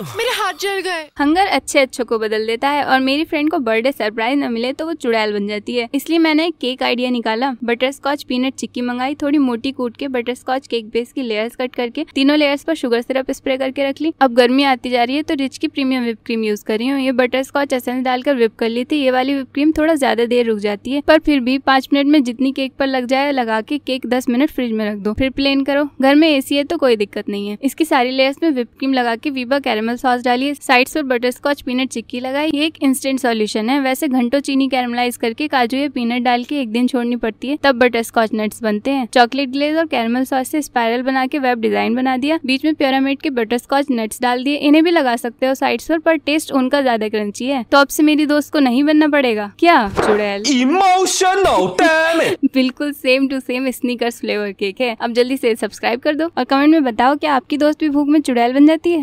मेरे हाथ जल गए हंगर अच्छे अच्छों को बदल देता है और मेरी फ्रेंड को बर्थडे सरप्राइज न मिले तो वो चुड़ैल बन जाती है इसलिए मैंने एक केक आइडिया निकाला बटर स्कॉच पीनट चिक्की मंगाई थोड़ी मोटी कूट के बटर स्कॉच केक बेस की लेयर्स कट करके तीनों लेयर्स पर शुगर सिरप स्प्रे करके रख ली अब गर्मी आती जा रही है तो रिच की प्रीमियम विप क्रीम यूज कर रही हूँ ये बटर स्कॉच असल डालकर विप कर ली थी ये वाली विप क्रीम थोड़ा ज्यादा देर रुक जाती है पर फिर भी पाँच मिनट में जितनी केक पर लग जाए लगा के केक दस मिनट फ्रिज में रख दो फिर प्लेन करो घर में ए है तो कोई दिक्कत नहीं है इसकी सारी लेयर्स में विप क्रीम लगा के वीबा कैरमल कैरमल सॉस डालिए साइड्स पर बटर स्कॉच पीनट चिक्की लगाई ये एक इंस्टेंट सॉल्यूशन है वैसे घंटों चीनी कैरमलाइज करके काजू या पीनट डाल के एक दिन छोड़नी पड़ती है तब बटर स्कॉच नट्स बनते हैं चॉकलेट ग्लेज और कैरमल सॉस से स्पायरल बना के वेब डिजाइन बना दिया बीच में प्योरामेट के बटर स्कॉच नट्स डाल दिए इन्हें भी लगा सकते हो साइड्स पर, पर टेस्ट उनका ज्यादा क्रंची है तो अब से मेरी दोस्त को नहीं बनना पड़ेगा क्या चुड़ैल इमोशनल बिल्कुल same to same Snickers flavour cake है अब जल्दी से सब्सक्राइब कर दो और कमेंट में बताओ क्या आपकी दोस्त भी भूख में चुड़ैल बन जाती है